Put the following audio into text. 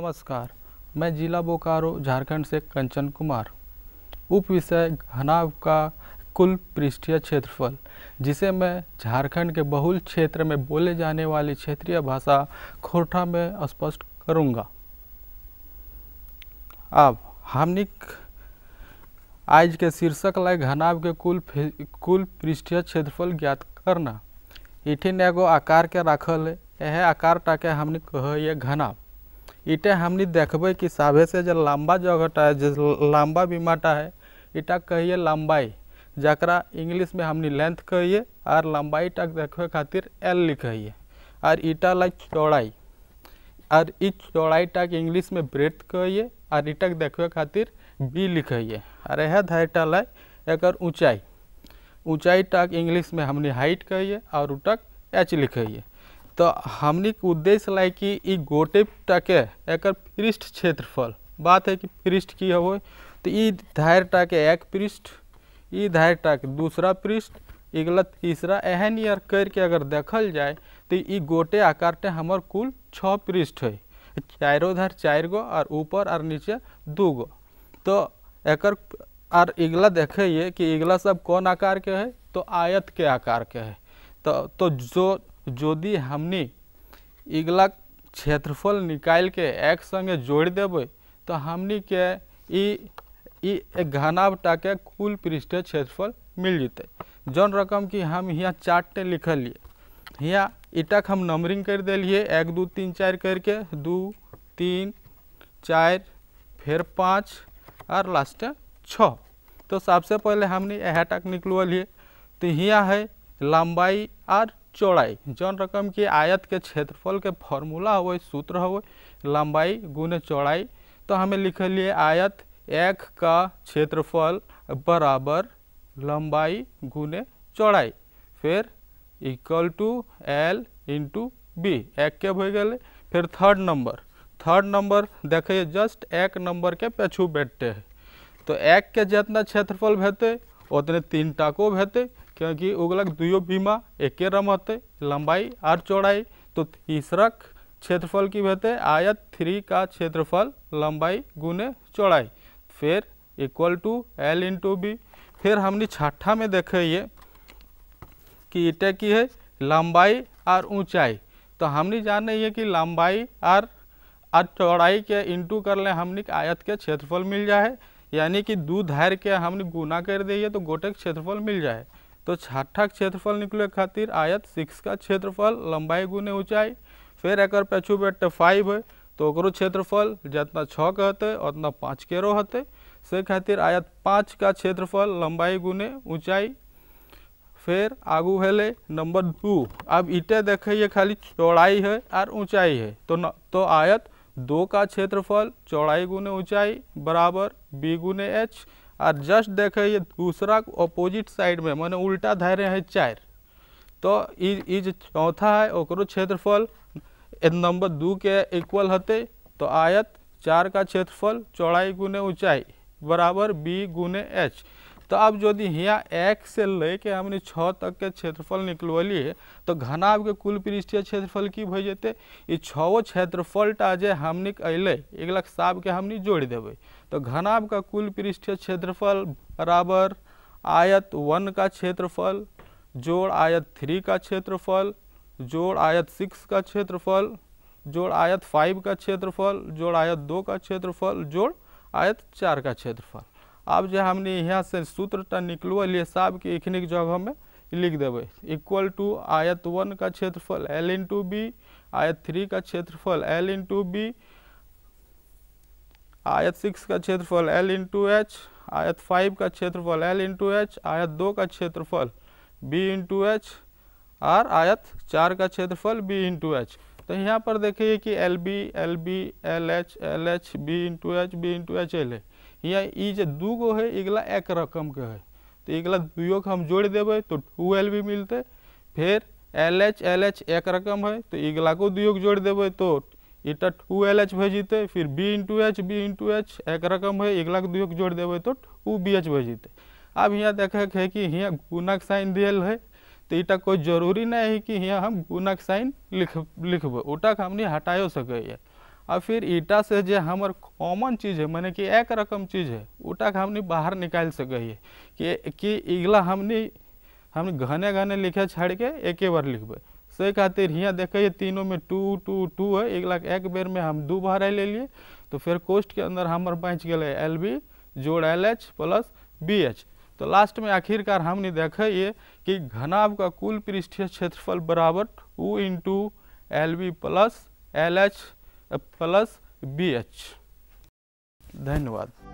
नमस्कार मैं जिला बोकारो झारखंड से कंचन कुमार उप विषय घनाव का कुल पृष्ठीय क्षेत्रफल जिसे मैं झारखंड के बहुल क्षेत्र में बोले जाने वाली क्षेत्रीय भाषा खोटा में स्पष्ट करूंगा अब हमनिक आज के शीर्षक लाए घनाव के कुल कुल पृष्ठीय क्षेत्रफल ज्ञात करना इठिन एगो आकार के राखल है यह आकार टाके हमने कह ये घनाव इटा हमने देखे कि साभे से जो लंबा जगह है जो लंबा बीमाटा है इटा कहिए लंबाई जरा इंग्लिश में हमने लेंथ कहिए और लंबाई तक देखे खातिर एल लिखिए और इटा लाइक चौड़ाई और इस चौड़ाई तक इंग्लिश में ब्रेथ कहिए और इटक देखे खातिर बी लिखिए और यह धाइटा लाइक एक ऊंचाई ऊंचाई तक इंग्लिश में हमने हाइट कहिए और उटक एच लिखिए तो हमने के उद्देश्य लाए कि ई के एक पृष्ठ क्षेत्रफल बात है कि पृष्ठ की हो तो ई धार एक पृष्ठ ई के दूसरा पृष्ठ इगला तीसरा एहन यार करके अगर देखल जाए तो ई गोटे आकार टे हमार कुल छः पृष्ठ है चारों धार चार गो और ऊपर और नीचे दू गो तो एक और इगला देखिए कि इगला सब कौन आकार के है तो आयत के आकार के है तो तो जो यदि हमने इगला क्षेत्रफल निकाल के एक संगे जोड़ देव तो हमने के इ घनावटा के कुल पृष्ठ क्षेत्रफल मिल जते जौन रकम कि हम यहाँ चार्ट लिखलिए यहाँ इटक हम नंबरिंग कर दिलिए एक दू तीन चार करके दू तीन चार फिर पाँच और लास्ट छ तो सबसे पहले हमने यह टक निकलवलिए तो यहाँ है लंबाई और चौड़ाई जौन रकम की आयत के क्षेत्रफल के फॉर्मूला हो सूत्र हो लंबाई गुण चौड़ाई तो हमें लिख लिए आयत एक का क्षेत्रफल बराबर लंबाई गुने चौड़ाई फिर equal to L into B एक के हो गए फिर थर्ड नंबर थर्ड नंबर देखिए जस्ट एक नंबर के पेछू बैठते हैं तो एक के जितना क्षेत्रफल हेतु उतने तीन टाको हेतु क्योंकि उगलक दुयो बीमा एक रमते लंबाई और चौड़ाई तो तीसरा क्षेत्रफल की हेतु आयत थ्री का क्षेत्रफल लंबाई गुने चौड़ाई फिर equal to L into B फिर हमने छठा में देखे ये कि इटे की है लंबाई और ऊंचाई तो हमने रही है कि लंबाई और और चौड़ाई के इंटू कर ले हमने आयत के क्षेत्रफल मिल जाए यानी कि दू धैर्य के हमने गुना कर दिए तो गोटे क्षेत्रफल मिल जाए तो छाठा क्षेत्रफल निकले खातिर आयत सिक्स का क्षेत्रफल लंबाई गुने ऊंचाई फिर एक पाछू बैठते फाइव है तो क्षेत्रफल जितना छः के हते उतना पाँच के रो हते से खातिर आयत पाँच का क्षेत्रफल लंबाई गुने ऊंचाई फिर आगू हेले नंबर टू अब इटे देखिए खाली चौड़ाई है और ऊंचाई है तो न, तो आयत दो का क्षेत्रफल चौड़ाई गुने ऊंचाई बराबर बी गुने एच और जस्ट देखे ये दूसरा ऑपोजिट साइड में मैंने उल्टा धैर्य है चार तो जो चौथा है ओकरो क्षेत्रफल नंबर दू के इक्वल हते तो आयत चार का क्षेत्रफल चौड़ाई गुने ऊंचाई बराबर बी गुने एच तो अब यदि यहाँ एक से लेके हमने छः तक के क्षेत्रफल निकलवलिए तो घनाब के कुल पृष्ठीय क्षेत्रफल की भ जेते छो क्षेत्रफल टा जे हमने अल एक लाख साब के हमने जोड़ देवे तो घनाब का कुल पृष्ठीय क्षेत्रफल बराबर आयत वन का क्षेत्रफल जोड़ आयत थ्री का क्षेत्रफल जोड़ आयत सिक्स का क्षेत्रफल जोड़ आयत फाइव का क्षेत्रफल जोड़ आयत दो का क्षेत्रफल जोड़ आयत चार का क्षेत्रफल अब जो हमने यहाँ से सूत्र निकलो लिए के एखनिक जगह में लिख देवे इक्वल टू आयत वन का क्षेत्रफल एल इंटू बी आयत थ्री का क्षेत्रफल एल इंटू बी आयत सिक्स का क्षेत्रफल एल इंटू एच आयत फाइव का क्षेत्रफल एल इंटू एच आयत दो का क्षेत्रफल बी इंटू एच और आयत चार का क्षेत्रफल बी इंटू एच तो यहाँ पर देखिए कि L B L B L H L H B into H B into H L है यहाँ ये e दू गो है इगला एक रकम के है तो इगला दुओ के हम जोड़ देवे तो टू एल बी मिलते फिर एल एच एल एच एक रकम है तो इगला को दुओ के जोड़ देवे तो इटा टू एल एच भेजिते फिर B into H B into H एक रकम है इगला के दुओ के जोड़ देवे तो टू बी एच भेजिते अब यहाँ देखे है कि यहाँ गुणक साइन दिल है तो इटा कोई जरूरी नहीं है कि यहाँ हम गुणक साइन लिख लिखब ओटा हमने हटाओ सक और फिर इटा से जो हमार कॉमन चीज़ है मैंने कि एक रकम चीज़ है ओटा हमने बाहर निकाल सक कि, कि इगला हमने हम घने घने लिखे छाड़ के एक बार लिखब से खातिर यहाँ देखिए तीनों में टू टू टू है एक लाख एक बेर में हम दू भरा ले लिए तो फिर कोस्ट के अंदर हमार बच गए एल बी जोड़ L H plus B H तो लास्ट में आखिरकार हमने ये कि घनाभ का कुल पृष्ठीय क्षेत्रफल बराबर two into L B plus L H plus B H धन्यवाद